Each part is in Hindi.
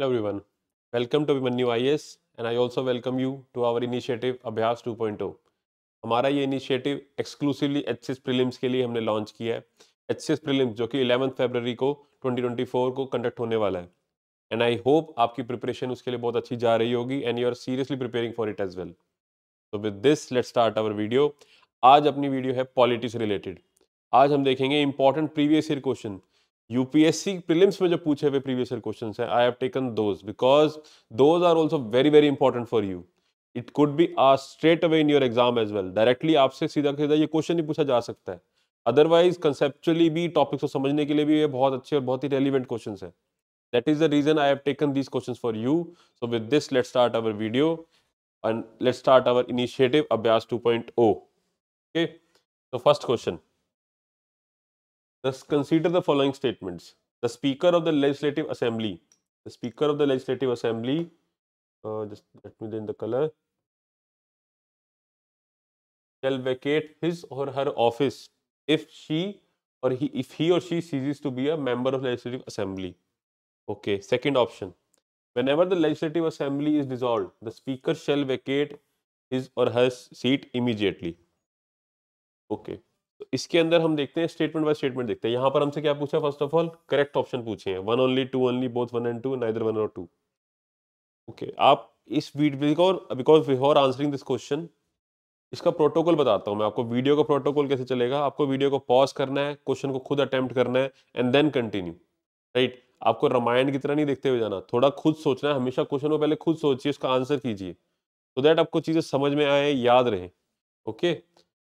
Hello everyone. Welcome to Abhimanyu IS and I also welcome you to our initiative अभ्यास 2.0. हमारा ये initiative exclusively H C prelims के लिए हमने लॉन्च किया है एच सी प्रीलिम्स जो कि इलेवंथ फरवरी को 2024 को कंडक्ट होने वाला है एंड आई होप आपकी प्रिपरेशन उसके लिए बहुत अच्छी जा रही होगी and you are seriously preparing for it as well तो with this let start our video आज अपनी वीडियो है पॉलिटिक्स रिलेटेड आज हम देखेंगे important previous year question UPSC prelims में जो पूछे हुए प्रीवियस ईयर क्वेश्चन हैं I have taken those because those are also very very important for you it could be a straight away in your exam as well directly आपसे सीधा सीधा ये क्वेश्चन ही पूछा जा सकता है अदरवाइज कंसेप्चुअली भी टॉपिक्स को समझने के लिए भी ये बहुत अच्छे और बहुत ही रेलिवेंट क्वेश्चन है that is the reason I have taken these question for you so with this let start our video and let start our initiative अभ्यास टू पॉइंट ओ ओके तो first question Thus, consider the following statements. The Speaker of the Legislative Assembly, the Speaker of the Legislative Assembly, uh, just let me in the color, shall vacate his or her office if she or he, if he or she ceases to be a member of Legislative Assembly. Okay, second option. Whenever the Legislative Assembly is dissolved, the Speaker shall vacate his or her seat immediately. Okay. तो इसके अंदर हम देखते हैं स्टेटमेंट बाय स्टेटमेंट देखते हैं यहाँ पर हमसे क्या पूछा first of all correct option पूछे हैं one only two only both one and two neither one और टू ओके आप इस because because before answering this question इसका प्रोटोकॉल बताता हूँ मैं आपको वीडियो का प्रोटोकॉल कैसे चलेगा आपको वीडियो को पॉज करना है क्वेश्चन को खुद अटेम्प्ट करना है एंड देन कंटिन्यू राइट आपको रामायण की तरह नहीं देखते हुए जाना थोड़ा खुद सोचना है हमेशा क्वेश्चन को पहले खुद सोचिए उसका आंसर कीजिए सो दैट आपको चीज़ें समझ में आए याद रहे okay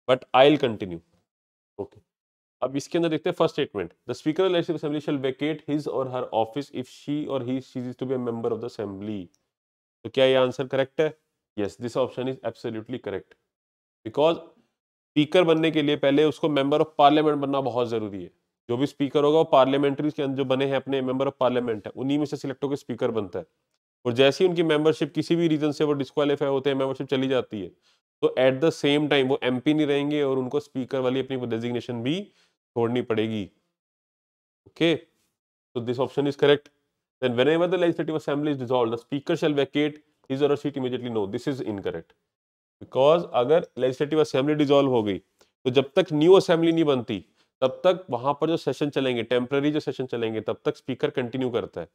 but I will continue okay अब इसके अंदर देखते हैं first statement the speaker legislative assembly shall vacate his or her office if she or he is to be member of the assembly तो क्या ये आंसर करेक्ट है yes this option is absolutely correct because speaker बनने के लिए पहले उसको मेंबर ऑफ पार्लियामेंट बनना बहुत जरूरी है जो भी स्पीकर होगा वो पार्लियामेंट्री के अंदर जो बने हैं अपने मेंबर ऑफ पार्लियामेंट है उन्हीं में से सिलेक्ट होकर स्पीकर बनता है और जैसे ही उनकी मेंबरशिप किसी भी रीजन से वो डिस्कालीफाई होते हैं मेंबरशिप चली जाती है तो एट द सेम टाइम वो एम नहीं रहेंगे और उनको स्पीकर वाली अपनी डेजिग्नेशन भी छोड़नी पड़ेगी ओके तो this option is correct then whenever the legislative assembly is dissolved the speaker shall vacate his or her seat immediately no this is incorrect because अगर legislative assembly dissolve हो गई तो जब तक new assembly नहीं बनती तब तक वहां पर जो सेशन चलेंगे टेम्पररी जो सेशन चलेंगे तब तक स्पीकर कंटिन्यू करता है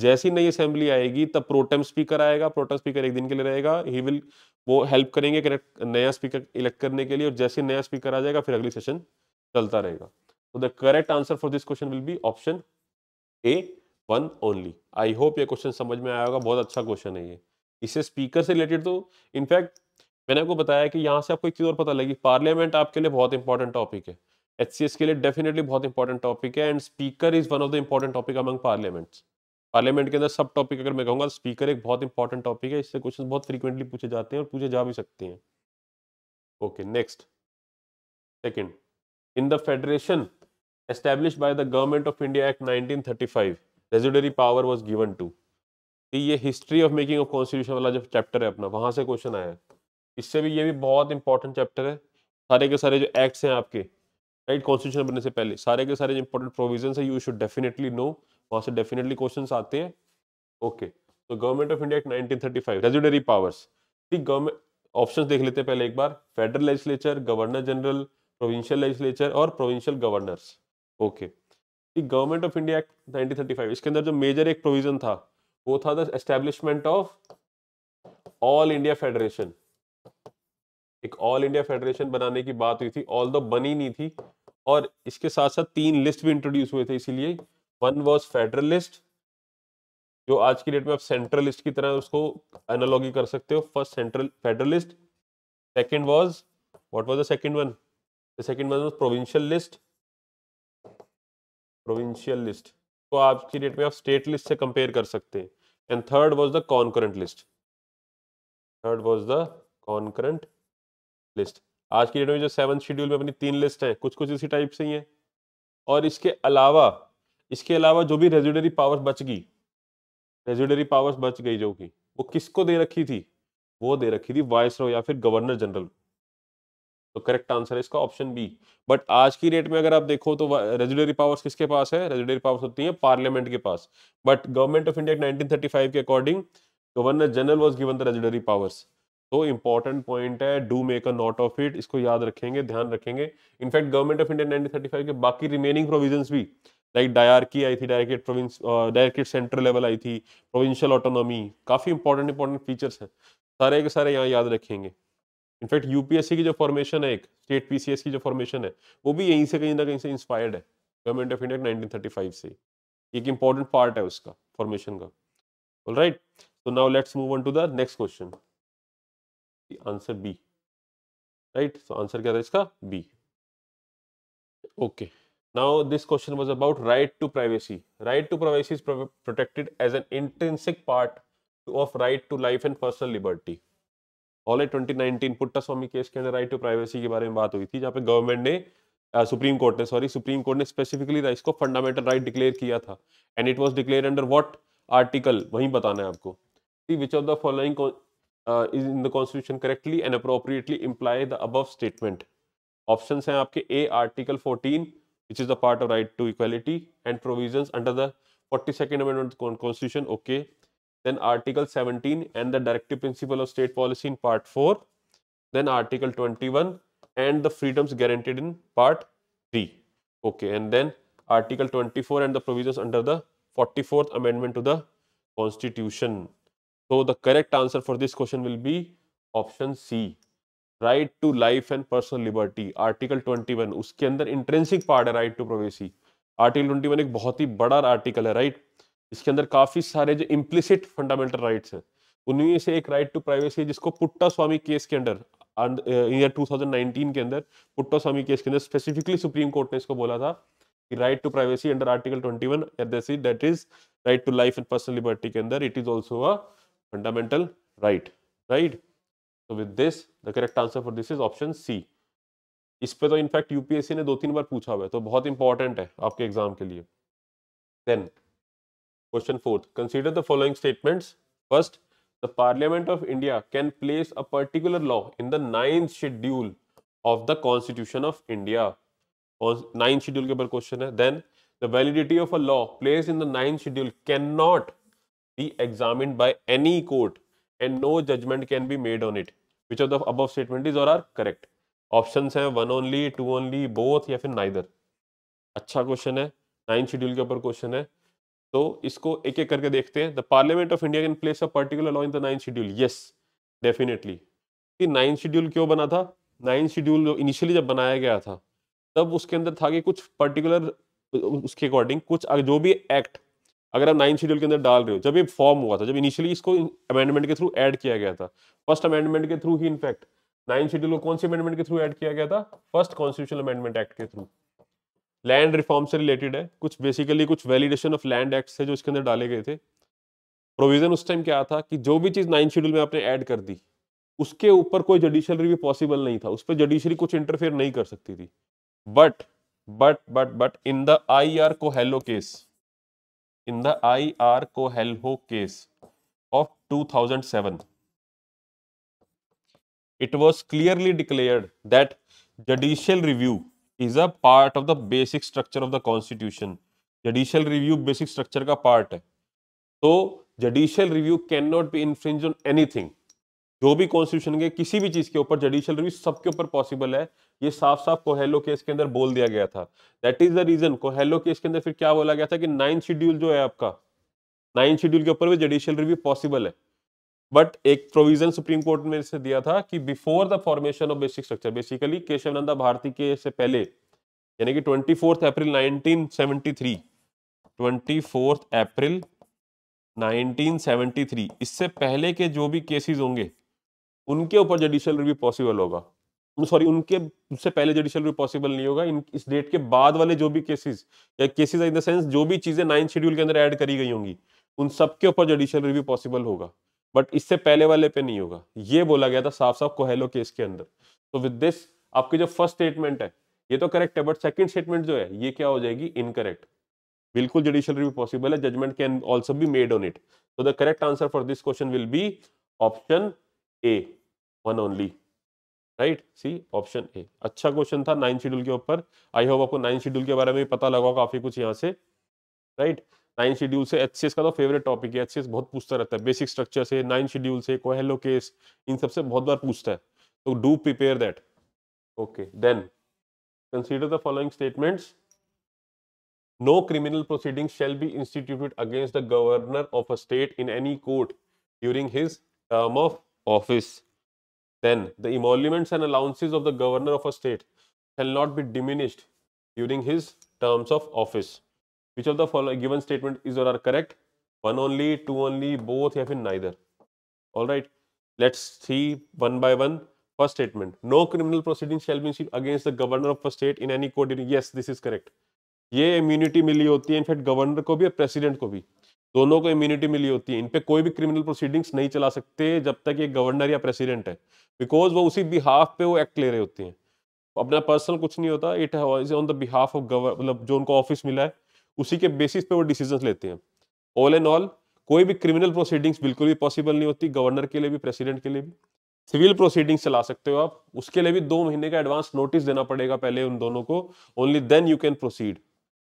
जैसी नई असेंबली आएगी तब प्रोटेम स्पीकर आएगा प्रोटेम स्पीकर एक दिन के लिए रहेगा ही विल वो हेल्प करेंगे नया स्पीकर इलेक्ट करने के लिए और जैसे नया स्पीकर आ जाएगा फिर अगली सेशन चलता रहेगा तो the correct answer for this question will be option A one only I hope ये क्वेश्चन समझ में आया होगा बहुत अच्छा क्वेश्चन है ये इससे स्पीकर से रिलेटेड तो इनफैक्ट मैंने आपको बताया कि यहाँ से आपको एक चीज़ और पता लगी पार्लियामेंट आपके लिए बहुत इंपॉर्टेंट टॉपिक है एच के लिए डेफिनेटली बहुत इंपॉर्टेंट टॉपिक है and speaker is one of the important topic among parliaments parliament के अंदर सब टॉपिक अगर मैं कहूँगा स्पीकर तो एक बहुत इंपॉर्टेंट टॉपिक है इससे क्वेश्चन बहुत फ्रीक्वेंटली पूछे जाते हैं और पूछे जा भी सकते हैं okay next second in the federation establish by the government of India act nineteen thirty five residuary power was given to ये history of making of constitution वाला जो चैप्टर है अपना वहाँ से क्वेश्चन आया इससे भी ये भी बहुत इंपॉर्टेंट चैप्टर है सारे के सारे जो एक्ट्स हैं आपके राइट कॉन्स्टिट्यूशन बनने से पहले सारे के सारे जो इंपॉर्टेंट प्रोविजन है यू शुड डेफिनेटली नो वहाँ से डेफिनेटली क्वेश्चन आते हैं ओके तो government of India act nineteen thirty five residuary powers ठीक गवर्नमेंट ऑप्शन देख लेते हैं पहले एक बार federal legislature governor general provincial legislature और प्रोविंशियल गवर्नर्स ओके ठीक government of India act nineteen इसके अंदर जो मेजर एक प्रोविजन था वो था the establishment of all India federation एक ऑल इंडिया फेडरेशन बनाने की बात हुई थी ऑल दो बनी नहीं थी और इसके साथ साथ तीन लिस्ट भी इंट्रोड्यूस हुए थे इसीलिए वन वॉज फेडरलिस्ट जो आज की डेट में आप सेंट्रलिस्ट की तरह उसको एनालॉगी कर सकते हो first central federal list second was what was the second one the second one was provincial list provincial list तो आज की डेट में आप स्टेट लिस्ट से कंपेयर कर सकते हैं and third was the concurrent list third was the concurrent list आज की डेट में जो सेवन शेड्यूल में अपनी तीन लिस्ट हैं कुछ कुछ इसी टाइप से ही हैं और इसके अलावा इसके अलावा जो भी रेजुडरी पावर्स बच गई रेजुडरी पावर्स बच गई जो कि वो किसको दे रखी थी वो दे रखी थी वाइस वायस या फिर गवर्नर जनरल तो करेक्ट आंसर है इसका ऑप्शन बी बट आज की डेट में अगर आप देखो तो रेजुडरी पावर्स किसके पास है रेजुडरी पावर्स होती है पार्लियामेंट के पास but government of India nineteen thirty five के according governor general was given the residuary powers तो इंपॉर्टेंट पॉइंट है do make a note of it इसको याद रखेंगे ध्यान रखेंगे in fact government of India nineteen thirty five के बाकी रिमेनिंग प्रोविजन भी लाइक डायरकी आई थी direct province direct central level आई थी प्रोविंशियल ऑटोनॉमी काफ़ी इंपॉर्टेंट इंपॉर्टेंट फीचर्स हैं सारे के सारे यहाँ याद रखेंगे इनफैक्ट यूपीएससी की जो फॉर्मेशन है एक स्टेट पीसीएस की जो फॉर्मेशन है वो भी यहीं से कहीं ना कहीं से इंस्पायर्ड है government of India nineteen thirty five से एक इंपॉर्टेंट पार्ट है उसका फॉर्मेशन का all right so now let's move on to the next question answer B right so answer क्या था इसका B okay okay. Now, this question was about right to privacy. Right to privacy is pro protected as an intrinsic part of right to life and personal liberty. All twenty nineteen Puttaswamy case के अंदर राइट टू प्राइवेसी के बारे में बात हुई थी जहाँ पे गवर्नमेंट ने सुप्रीम uh, कोर्ट ने सॉरी सुप्रीम कोर्ट ने स्पेसिफिकली इसको फंडामेंटल राइट डिक्लेयर किया था and it was declare under what article वहीं बताना है आपको which of the following is in the constitution correctly and appropriately imply the above statement option हैं आपके A article fourteen which is the part of right to equality and provisions under the 42nd Amendment Constitution. Okay. Then Article 17 and the directive principle of state policy in part 4. Then Article 21 and the freedoms guaranteed in part 3. Okay. And then Article 24 and the provisions under the 44th Amendment to the Constitution. So the correct answer for this question will be option C. Right to life and personal liberty article 21 उसके अंदर इंट्रेंसिक पार्ट है राइट टू प्रोवेसी आर्टिकल 21 एक बहुत ही बड़ा आर्टिकल है राइट इसके अंदर काफी सारे जो इम्प्लिसिट फंडामेंटल राइट्स हैं उनमें से एक राइट टू प्राइवेसी जिसको पुट्टा स्वामी केस के अंदर ईयर 2019 uh, के अंदर पुट्टा स्वामी केस के अंदर स्पेसिफिकली सुप्रीम कोर्ट ने इसको बोला था कि right to privacy under article twenty that is right to life and personal liberty के अंदर it is also a fundamental right right तो with this the correct answer for this is option C इस पर तो इनफैक्ट यूपीएससी ने दो तीन बार पूछा हुआ है तो बहुत इंपॉर्टेंट है आपके एग्जाम के लिए then question fourth consider the following statement first the parliament of India can place a particular law in the ninth schedule of the constitution of India ninth schedule के ऊपर क्वेश्चन है then the validity of a law place in the ninth schedule can not be examine by any court and no judgment can be made on it which of the above statement is और आर करेक्ट ऑप्शन हैं one only two only both या फिर नाइदर अच्छा क्वेश्चन है नाइन शेड्यूल के ऊपर क्वेश्चन है तो इसको एक एक करके देखते हैं the parliament of India can place a particular law in the nine schedule yes definitely कि नाइन शेड्यूल क्यों बना था नाइन शेड्यूल इनिशियली जब बनाया गया था तब उसके अंदर था कि कुछ पर्टिकुलर उसके अकॉर्डिंग कुछ जो भी एक्ट अगर आप नाइन्थ शेड्यूल के अंदर डाल रहे हो जब ये फॉर्म हुआ था जब इनिशियली इसको अमेंडमेंट के थ्रू ऐड किया गया था फर्स्ट अमेंडमेंट के थ्रू ही इनफैक्ट नाइन शेड्यूल को कौन सी अमेंडमेंट के थ्रू ऐड किया गया था फर्स्ट कॉन्स्टिट्यूशन अमेंडमेंट एक्ट के थ्रू लैंड रिफॉर्म से रिलेटेड है कुछ बेसिकली कुछ वैलिडेशन ऑफ लैंड एक्ट है जो इसके अंदर डाले गए थे प्रोविजन उस टाइम क्या था कि जो भी चीज़ नाइन्थ शेड्यूल में आपने ऐड कर दी उसके ऊपर कोई जुडिशियल रिव्यू पॉसिबल नहीं था उस पर जुडिशियरी कुछ इंटरफेयर नहीं कर सकती थी but but but but in the I R Coelho case in the IR Coelho case of 2007. It was clearly declared that judicial review is a part of the basic structure of the constitution. Judicial review basic structure का part है. तो judicial review cannot be infringed on anything. जो भी कॉन्स्टिट्यूशन के किसी भी चीज के ऊपर जुडिशियल रिव्यू सबके ऊपर पॉसिबल है ये साफ साफ कोहेलो केस के अंदर बोल दिया गया था that is the reason Coelho case के अंदर फिर क्या बोला गया था कि नाइन्थ शेड्यूल जो है आपका नाइन्थ शेड्यूल के ऊपर भी जुडिशियल रिव्यू पॉसिबल है बट एक प्रोविजन सुप्रीम कोर्ट ने इसे दिया था कि before the formation of basic structure basically Kesavananda Bharati के से पहले यानी कि twenty fourth April nineteen seventy three twenty fourth April nineteen seventy three इससे पहले के जो भी केसेस होंगे उनके ऊपर जुडिशियल रिव्यू पॉसिबल होगा सॉरी उनके उससे पहले जुडिशियल रिव्यू पॉसिबल नहीं होगा इन इस डेट के बाद वाले जो भी केसेस या केसेस इन द सेंस जो भी चीजें नाइन्थ शेड्यूल के अंदर ऐड करी गई होंगी उन सबके ऊपर जुडिशियल रिव्यू पॉसिबल होगा बट इससे पहले वाले पे नहीं होगा ये बोला गया था साफ साफ कोहेलो केस के अंदर तो विद दिस आपकी जो फर्स्ट स्टेटमेंट है ये तो करेक्ट है बट सेकेंड स्टेटमेंट जो है ये क्या हो जाएगी इनकरेक्ट बिल्कुल जुडिशियल रिव्यू पॉसिबल है judgment can also be made on it so the correct answer for this question will be option A one only right C option A अच्छा क्वेश्चन था नाइन शेड्यूल के ऊपर आई होप आपको नाइन शेड्यूल के बारे में भी पता लगा काफी कुछ यहाँ से राइट नाइन शेड्यूल से एच का तो फेवरेट टॉपिक है एच बहुत पूछता रहता है बेसिक स्ट्रक्चर से नाइन शेड्यूल से कोहेलो केस इन सबसे बहुत बार पूछता है तो do prepare that okay then consider the following statements no criminal proceedings shall be instituted against the governor of a state in any court during his term of office then The emoluments and allowances of the governor of a state shall not be diminished during his terms of office. Which of the following given statement is or are correct? One only, two only, both, or neither. All right. Let's see one by one. First statement. No criminal proceeding shall be against the governor of a state in any court. Yes, this is correct. ये इम्यूनिटी मिली होती है इनफैक्ट गवर्नर को भी और प्रेसिडेंट को भी दोनों को इम्यूनिटी मिली होती है इन पे कोई भी क्रिमिनल प्रोसीडिंग्स नहीं चला सकते जब तक ये गवर्नर या प्रेसिडेंट है बिकॉज वो उसी बिहाफ पे वो एक्ट ले रहे होते हैं अपना पर्सनल कुछ नहीं होता it is on the behalf of मतलब जो उनको ऑफिस मिला है उसी के बेसिस पे वो डिसीजन लेते हैं ऑल एंड ऑल कोई भी क्रिमिनल प्रोसीडिंग्स बिल्कुल भी पॉसिबल नहीं होती गवर्नर के लिए भी प्रेसिडेंट के लिए भी सिविल प्रोसीडिंग्स चला सकते हो आप उसके लिए भी दो महीने का एडवांस नोटिस देना पड़ेगा पहले उन दोनों को only then you can proceed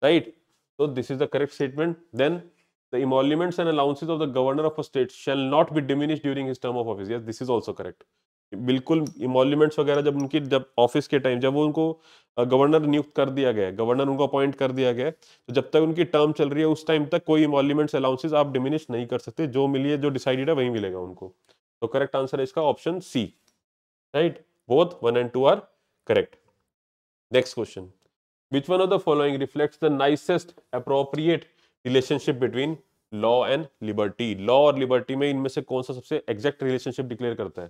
right तो this is the correct statement then the emoluments and allowances of the governor of a state shall not be diminished during his term of office yes this is also correct बिल्कुल इमोल्यूमेंट्स वगैरह जब उनकी जब ऑफिस के टाइम जब वो उनको गवर्नर नियुक्त कर दिया गया गवर्नर उनको अपॉइंट कर दिया गया तो जब तक उनकी टर्म चल रही है उस टाइम तक कोई इमोल्यूमेंट्स अलाउंसेस आप डिमिनिश नहीं कर सकते जो मिली है जो डिसाइडेड है वही मिलेगा उनको तो करेक्ट आंसर है इसका option C right both one and two are correct next question which one of the following reflect the nicest appropriate relationship between law and liberty law और लिबर्टी में इनमें से कौन सा सबसे एग्जैक्ट रिलेशनशिप डिक्लेयर करता है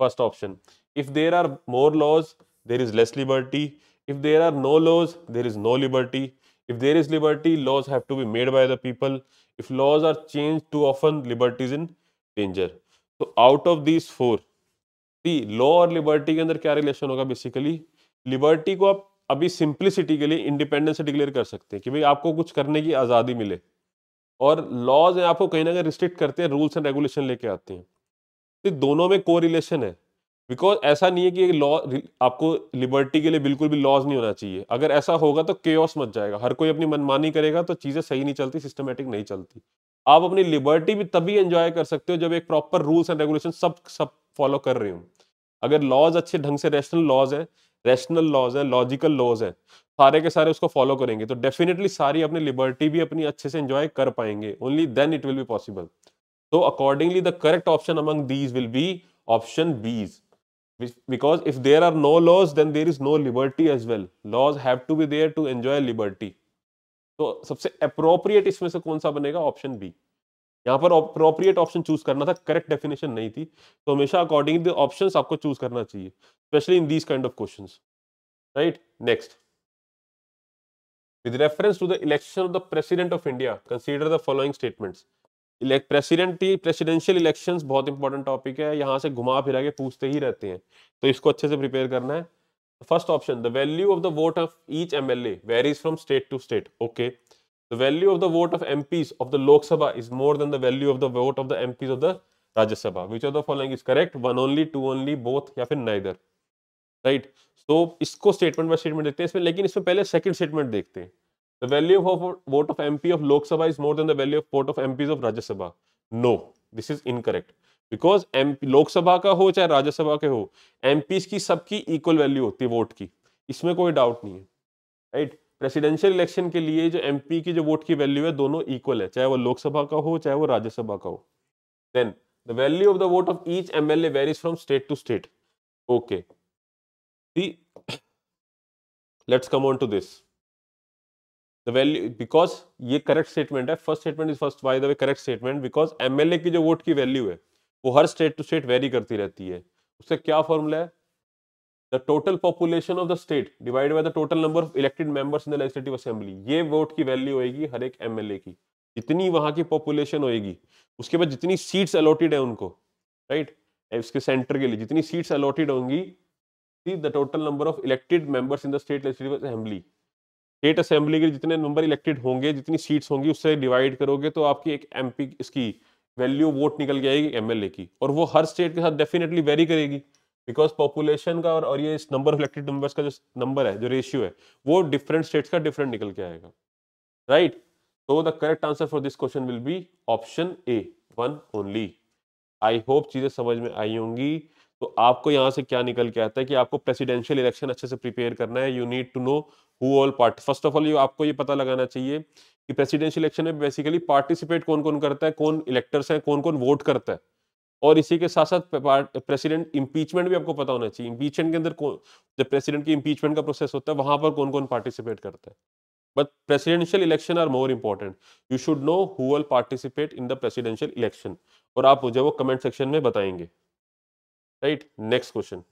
first option if there are more laws there is less liberty if there are no laws there is no liberty if there is liberty laws have to be made by the people if laws are change too often liberty is in danger तो out of this four law और लिबर्टी के अंदर क्या रिलेशन होगा बेसिकली लिबर्टी को आप अभी सिंप्लिसिटी के लिए इंडिपेंडेंस डिक्लेयर कर सकते हैं कि भाई आपको कुछ करने की आज़ादी मिले और लॉज आपको कहीं ना कहीं रिस्ट्रिक्ट करते हैं रूल्स एंड रेगुलेशन लेके आते हैं तो दोनों में को रिलेशन है बिकॉज ऐसा नहीं है कि लॉ आपको लिबर्टी के लिए बिल्कुल भी लॉज नहीं होना चाहिए अगर ऐसा होगा तो केओस मच जाएगा हर कोई अपनी मनमानी करेगा तो चीज़ें सही नहीं चलती सिस्टमेटिक नहीं चलती आप अपनी लिबर्टी भी तभी एंजॉय कर सकते हो जब एक प्रॉपर रूल्स एंड रेगुलेशन सब सब फॉलो कर रहे हो अगर लॉज अच्छे ढंग से रैशनल लॉज है रैशनल लॉज है लॉजिकल लॉज है सारे के सारे उसको फॉलो करेंगे तो डेफिनेटली सारी अपनी लिबर्टी भी अपनी अच्छे से एंजॉय कर पाएंगे only then it will be possible तो accordingly the correct option among these will be option B because if there are no laws then there is no liberty as well laws have to be there to enjoy liberty तो सबसे अप्रोप्रिएट इसमें से कौन सा बनेगा ऑप्शन बी यहाँ पर अप्रोप्रिएट ऑप्शन चूज करना था करेक्ट डेफिनेशन नहीं थी तो हमेशा अकॉर्डिंग द ऑप्शन आपको चूज करना चाहिए specially in these kind of question right next with reference to the election of the president of india consider the following statements president की प्रेसिडेंशियल इलेक्शन बहुत इंपॉर्टेंट टॉपिक है यहाँ से घुमा फिरा के पूछते ही रहते हैं तो इसको अच्छे से प्रिपेयर करना है first option the value of the vote of each M L A varies from state to state okay The value of the vote of MPs of the Lok Sabha is more than the value of the vote of the MPs of the Rajya Sabha. Which of the following is correct? One only, two only, both या फिर neither. Right right? So so, इसको स्टेटमेंट बाय स्टेटमेंट देखते हैं इसमें लेकिन इसमें पहले सेकंड स्टेटमेंट देखते हैं the value of vote of MP of Lok Sabha is more than the value of vote of MPs of Rajya Sabha no this is incorrect because MP Lok Sabha का हो चाहे राज्यसभा के हो एमपीज की सबकी इक्वल वैल्यू होती है वोट की इसमें कोई डाउट नहीं है राइट right? प्रेसिडेंशियल इलेक्शन के लिए जो एमपी की जो वोट की वैल्यू है दोनों इक्वल है चाहे वो लोकसभा का हो चाहे वो राज्यसभा का हो then the value of the vote of each M L varies from state to state okay let's come on to this the value because ये करेक्ट स्टेटमेंट है first statement is first by the way correct statement because MLA की जो वोट की वैल्यू है वो हर स्टेट टू स्टेट वेरी करती रहती है उससे क्या फॉर्मूला है the total population of the state divide by the total number of elected members in the legislative assembly ये वोट की वैल्यू होगी हर एक एमएलए की जितनी वहां की पॉपुलेशन होगी उसके बाद जितनी सीट्स अलॉटेड है उनको राइट right? इसके सेंटर के लिए जितनी सीट्स अलॉटेड होंगी the total number of elected members in the state legislative assembly state assembly के जितने नंबर इलेक्टेड होंगे जितनी सीट्स होंगी उससे डिवाइड करोगे तो आपकी एक एमपी इसकी वैल्यू वोट निकल के आएगी एमएलए की और वो हर स्टेट के साथ डेफिनेटली वेरी करेगी बिकॉज पॉपुलेशन का और, और ये इस नंबर इलेक्टेड नंबर्स का जो नंबर है जो रेशियो है वो डिफरेंट स्टेट्स का डिफरेंट निकल के आएगा राइट तो the correct answer for this question will be option A one only I hope चीज़ें समझ में आई होंगी तो आपको यहाँ से क्या निकल के आता है कि आपको प्रेसिडेंशियल इलेक्शन अच्छे से प्रिपेयर करना है you need to know who all party first of all आपको ये पता लगाना चाहिए कि प्रेसिडेंशियल इलेक्शन में बेसिकली पार्टिसिपेट कौन कौन करता है कौन इलेक्टर्स हैं कौन कौन वोट करता है और इसी के साथ साथ प्रेसिडेंट इम्पीचमेंट भी आपको पता होना चाहिए इम्पीचमेंट के अंदर कौन जब प्रेसिडेंट की इम्पीचमेंट का प्रोसेस होता है वहां पर कौन कौन पार्टिसिपेट करता है but presidential election are more important you should know who will participate in the presidential election और आप मुझे वो कमेंट सेक्शन में बताएंगे right next question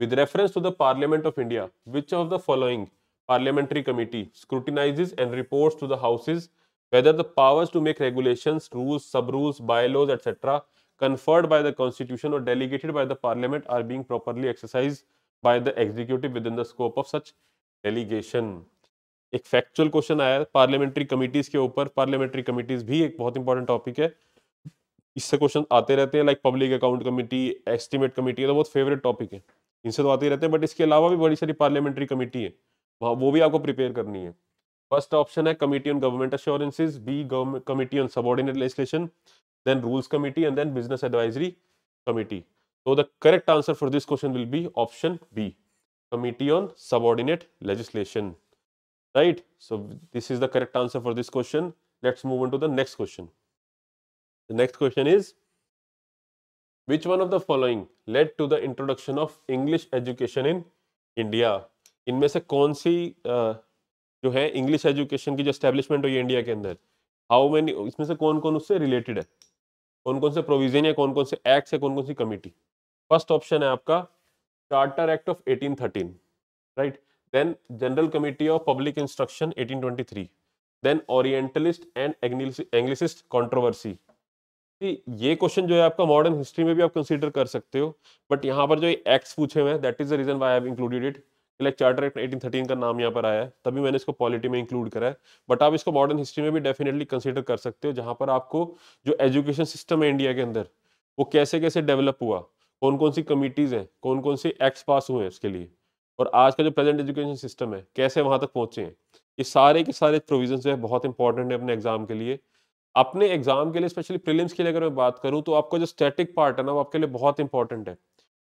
with reference to the parliament of India which of the following parliamentary committee scrutinise and report to the houses whether the powers to make regulations, rules, sub-rules, bylaws, etc., conferred by the Constitution or delegated by the Parliament are being properly exercised by the executive within the scope of such delegation. ek factual question aaya parliamentary committees ke upar parliamentary committees bhi ek bahut important topic hai isse question aate rehte hain like public account committee estimate committee committee तो बहुत फेवरेट टॉपिक है इनसे तो आते रहते हैं बट इसके अलावा भी बड़ी सारी पार्लियामेंट्री कमेटी है वहाँ वो भी आपको प्रिपेयर करनी है First option है Committee on Government Assurances. B Committee on Subordinate Legislation. then rules committee and then business advisory committee so the correct answer for this question will be option b committee on subordinate legislation right so this is the correct answer for this question let's move on to the next question the next question is which one of the following led to the introduction of english education in india इनमें से कौन uh, जो है इंग्लिश एजुकेशन की जो स्टैब्लिशमेंट हुई इंडिया के अंदर हाउ मैनी इसमें से कौन कौन उससे रिलेटेड है कौन कौन से प्रोविजन है कौन कौन से एक्ट्स है कौन कौन सी कमिटी फर्स्ट ऑप्शन है आपका charter act of 1813 right then general committee of public instruction 1823 then orientalist and anglicist controversy ये क्वेश्चन जो है आपका मॉडर्न हिस्ट्री में भी आप कंसीडर कर सकते हो बट यहाँ पर जो एक्ट्स पूछे हुए हैं that is the reason why have included it like charter act eighteen thirteen का नाम यहाँ पर आया है तभी मैंने इसको पॉलिटी में इंक्लूड करा है बट आप इसको मॉडर्न हिस्ट्री में भी डेफिनेटली कंसिडर कर सकते हो जहाँ पर आपको जो एजुकेशन सिस्टम है इंडिया के अंदर वो कैसे कैसे डेवलप हुआ कौन कौन सी कमिटीज़ हैं कौन कौन से एक्ट्स पास हुए हैं उसके लिए और आज का जो प्रेजेंट एजुकेशन सिस्टम है कैसे वहाँ तक पहुँचे हैं ये सारे के सारे प्रोविजन जो है बहुत इंपॉर्टेंट है अपने एग्जाम के लिए अपने एग्जाम के लिए स्पेशली प्रीलिम्स के लिए अगर मैं बात करूँ तो आपका जो स्टैटिक पार्ट है ना वो आपके लिए बहुत इंपॉर्टेंट है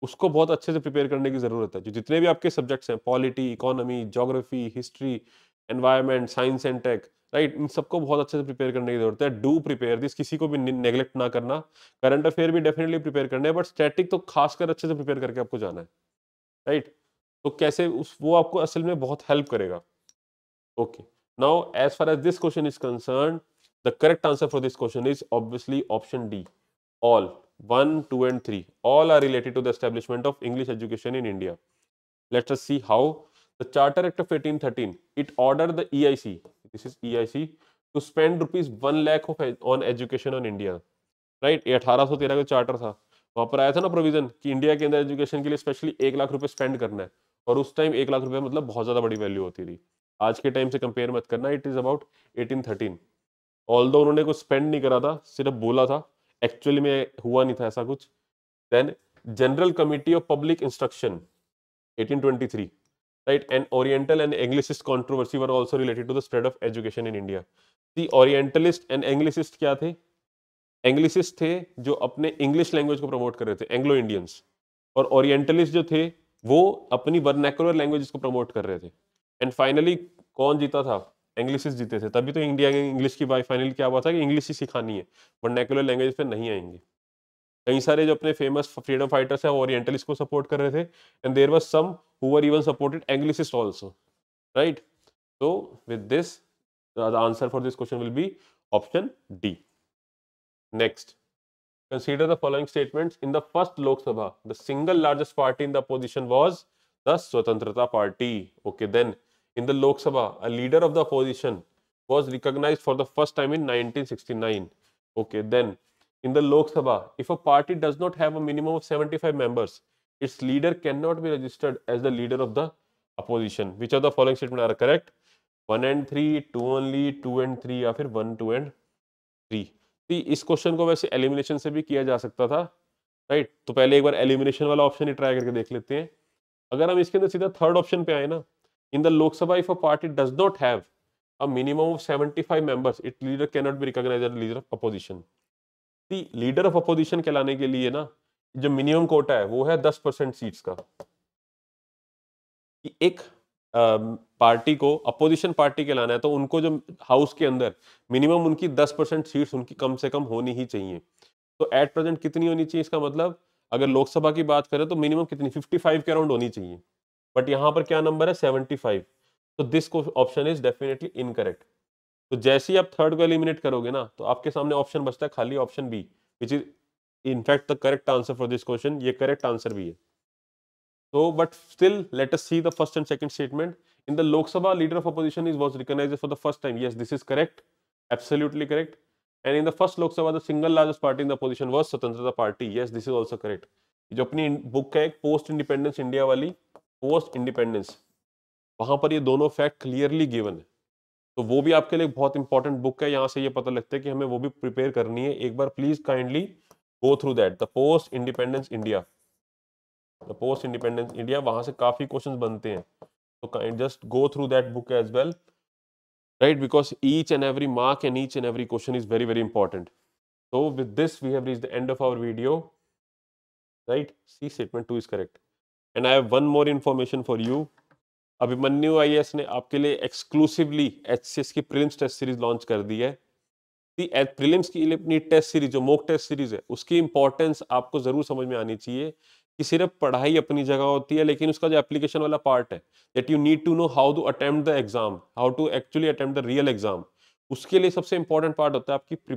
उसको बहुत अच्छे से प्रिपेयर करने की ज़रूरत है जो जितने भी आपके सब्जेक्ट्स हैं polity economy geography history environment science and tech right इन सबको बहुत अच्छे से प्रिपेयर करने की जरूरत है डू प्रिपेयर दिस किसी को भी नेगलेक्ट ना करना करंट अफेयर भी डेफिनेटली प्रिपेयर करने है बट स्टैटिक तो खासकर अच्छे से प्रिपेयर करके आपको जाना है राइट right? तो कैसे उस वो आपको असल में बहुत हेल्प करेगा okay now as far as this question is concern the correct answer for this question is obviously option D all one two and three all are related to the establishment of English education in India let us see how the charter act of eighteen thirteen it order the E I C this is E I C to spend rupees one lakh of on education on India right ये अठारह सौ तेरह का चार्टर था वहां पर आया था ना प्रोविजन कि इंडिया के अंदर एजुकेशन के लिए स्पेशली एक लाख रुपए स्पेंड करना है और उस टाइम एक लाख रुपए मतलब बहुत ज्यादा बड़ी वैल्यू होती थी आज के टाइम से कंपेयर मत करना it is about eighteen thirteen all उन्होंने कुछ स्पेंड नहीं करा था सिर्फ बोला था एक्चुअली में हुआ नहीं था ऐसा कुछ then general committee of public instruction 1823 right and oriental and anglicist controversy were also related to the spread of education in India the orientalist and anglicist क्या थे एंग्लिसिस्ट थे जो अपने इंग्लिश लैंग्वेज को प्रमोट कर रहे थे एंग्लो इंडियंस और ओरिएंटलिस्ट जो थे वो अपनी वर्नैकुलर लैंग्वेज को प्रमोट कर रहे थे एंड फाइनली कौन जीता था इंग्लिश जीते थे तभी तो इंडिया इंग्लिश की बाई फाइनल क्या हुआ था कि इंग्लिश ही सिखानी है वर्नेकुलर लैंग्वेज पे नहीं आएंगे कई सारे जो अपने फेमस फ्रीडम फाइटर्स हैं ओरिएंटल इसको सपोर्ट कर रहे थे and there was some who even supported English also right तो with this answer for this question will be option D next consider the following statement in the first Lok Sabha the single largest party in the opposition was the Swatantra party okay then in the Lok Sabha, a leader of the opposition was recognized for the first time in 1969. Okay, then in the Lok Sabha, if a party does not have a minimum of 75 members, its leader cannot be registered as the leader of the opposition. Which of the following statement are correct? 1 and 3, 2 only, 2 and 3 या fir 1, 2 and 3. थी इस क्वेश्चन को वैसे एलिमिनेशन से भी किया जा सकता था राइट तो पहले एक बार एलिमिनेशन वाला ऑप्शन ही ट्राई करके देख लेते हैं अगर हम इसके अंदर सीधा थर्ड ऑप्शन पे आए ना in the Lok Sabha, if a party does not have a minimum of 75 members, its leader cannot be recognized as leader of opposition. The leader of opposition कहलाने के लिए ना जो minimum quota है वो है 10 परसेंट सीट्स का कि एक पार्टी को अपोजिशन पार्टी कहलाना है तो उनको जो हाउस के अंदर मिनिमम उनकी 10 परसेंट सीट्स उनकी कम से कम होनी ही चाहिए तो एट प्रेजेंट कितनी होनी चाहिए इसका मतलब अगर लोकसभा की बात करें तो मिनिमम कितनी 55 के अराउंड होनी चाहिए बट यहां पर क्या नंबर है सेवेंटी फाइव तो this option is definitely incorrect तो जैसे ही आप थर्ड को एलिमिनेट करोगे ना तो आपके सामने ऑप्शन बचता है खाली option B which is in fact the correct answer for this question ये करेक्ट आंसर भी है तो but still let us see the first and second statement in the Lok Sabha leader of opposition is was recognise for the first time ये this is correct absolutely correct and in the first Lok Sabha the single largest party in the opposition was Swatantra party yes this is also correct जो अपनी बुक है पोस्ट इंडिपेंडेंस इंडिया वाली पोस्ट इंडिपेंडेंस वहाँ पर ये दोनों फैक्ट क्लियरली गिवन है तो वो भी आपके लिए बहुत इंपॉर्टेंट बुक है यहाँ से ये पता लगता है कि हमें वो भी प्रिपेयर करनी है एक बार please kindly go through that the post independence India the post independence India वहाँ से काफ़ी क्वेश्चन बनते हैं तो just go through that book as well right because each and every mark and each and every question is very very important तो with this we have reach the end of our video right see statement two is correct and I have one more information for you Abhimanyu आई ने आपके लिए एक्सक्लूसिवली एच की प्रिलिम्स टेस्ट सीरीज लॉन्च कर दी है प्रिलिम्स की अपनी टेस्ट सीरीज जो मोक टेस्ट सीरीज है उसकी इंपॉर्टेंस आपको जरूर समझ में आनी चाहिए कि सिर्फ पढ़ाई अपनी जगह होती है लेकिन उसका जो एप्लीकेशन वाला पार्ट है that you need to know how to attempt the exam how to actually attempt the real exam उसके लिए सबसे इंपॉर्टेंट पार्ट होता है आपकी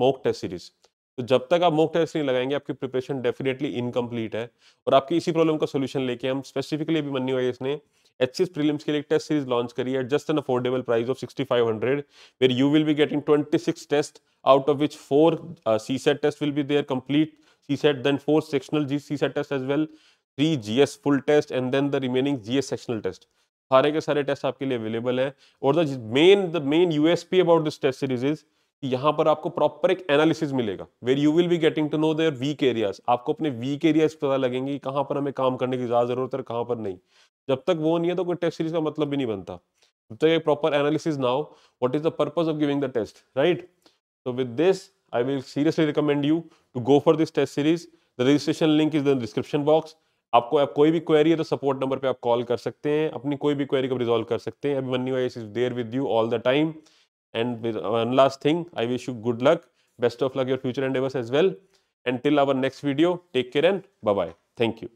मोक टेस्ट सीरीज तो जब तक आप मॉक टेस्ट नहीं लगाएंगे आपकी प्रिपरेशन डेफिनेटली इनकम्प्लीट है और आपकी इसी प्रॉब्लम का सोल्यूशन लेके हम स्पेसिफिकली अभी मनी वाइस ने एच सी प्रीलिम्स के लिए एक टेस्ट सीरीज लॉन्च करी है just an affordable price of sixty five hundred where you will be getting twenty six test CSAT test will be there complete CSAT then four sectional G CSAT test as well three G S full test and then the remaining G S sectional test सारे के सारे टेस्ट आपके लिए अवेलेबल है और the main the main USP about this test series is यहां पर आपको प्रॉपर एक एनालिसिस मिलेगा where you will be getting to know their weak areas आपको अपने वीक एरियाज पता लगेंगे कहां पर हमें काम करने की ज्यादा जरूरत है कहां पर नहीं जब तक वो नहीं है तो कोई टेस्ट सीरीज का मतलब भी नहीं बनता जब तक proper analysis now what is the purpose of giving the test right तो with this I will seriously recommend you to go for this test series the registration link is the description box आपको आप कोई भी क्वेरी है तो सपोर्ट नंबर पे आप कॉल कर सकते हैं अपनी कोई भी क्वेरी को रिजॉल्व कर सकते हैं अभिमन्यू वाइस is there with you all the time And uh, one last thing, I wish you good luck, best of luck your future endeavors as well. Until our next video, take care and bye-bye. Thank you.